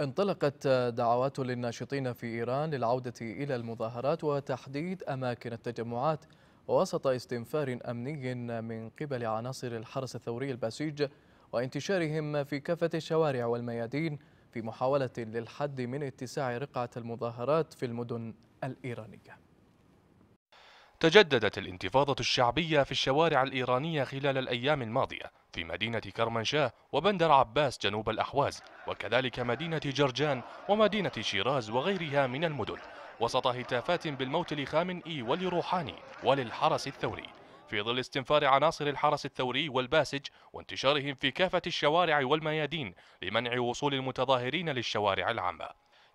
انطلقت دعوات للناشطين في إيران للعودة إلى المظاهرات وتحديد أماكن التجمعات وسط استنفار أمني من قبل عناصر الحرس الثوري البسيج وانتشارهم في كافة الشوارع والميادين في محاولة للحد من اتساع رقعة المظاهرات في المدن الإيرانية تجددت الانتفاضة الشعبية في الشوارع الإيرانية خلال الأيام الماضية في مدينة كرمنشاه وبندر عباس جنوب الأحواز وكذلك مدينة جرجان ومدينة شيراز وغيرها من المدن وسط هتافات بالموت لخامنئي ولروحاني وللحرس الثوري في ظل استنفار عناصر الحرس الثوري والباسج وانتشارهم في كافة الشوارع والميادين لمنع وصول المتظاهرين للشوارع العامة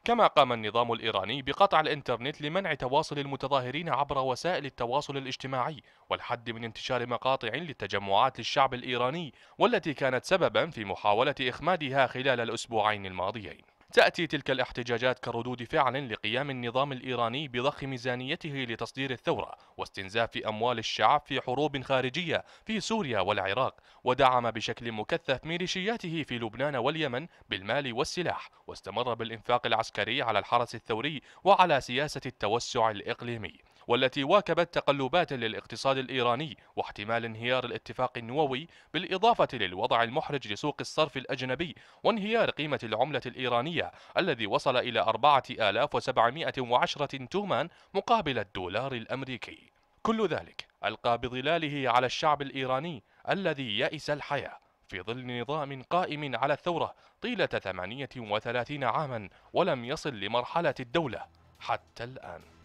كما قام النظام الإيراني بقطع الإنترنت لمنع تواصل المتظاهرين عبر وسائل التواصل الاجتماعي والحد من انتشار مقاطع للتجمعات للشعب الإيراني والتي كانت سببا في محاولة إخمادها خلال الأسبوعين الماضيين تأتي تلك الاحتجاجات كردود فعل لقيام النظام الإيراني بضخ ميزانيته لتصدير الثورة واستنزاف أموال الشعب في حروب خارجية في سوريا والعراق ودعم بشكل مكثف ميليشياته في لبنان واليمن بالمال والسلاح واستمر بالإنفاق العسكري على الحرس الثوري وعلى سياسة التوسع الإقليمي والتي واكبت تقلبات للاقتصاد الإيراني واحتمال انهيار الاتفاق النووي بالإضافة للوضع المحرج لسوق الصرف الأجنبي وانهيار قيمة العملة الإيرانية الذي وصل إلى 4710 تومان مقابل الدولار الأمريكي كل ذلك ألقى بظلاله على الشعب الإيراني الذي يأس الحياة في ظل نظام قائم على الثورة طيلة 38 عاما ولم يصل لمرحلة الدولة حتى الآن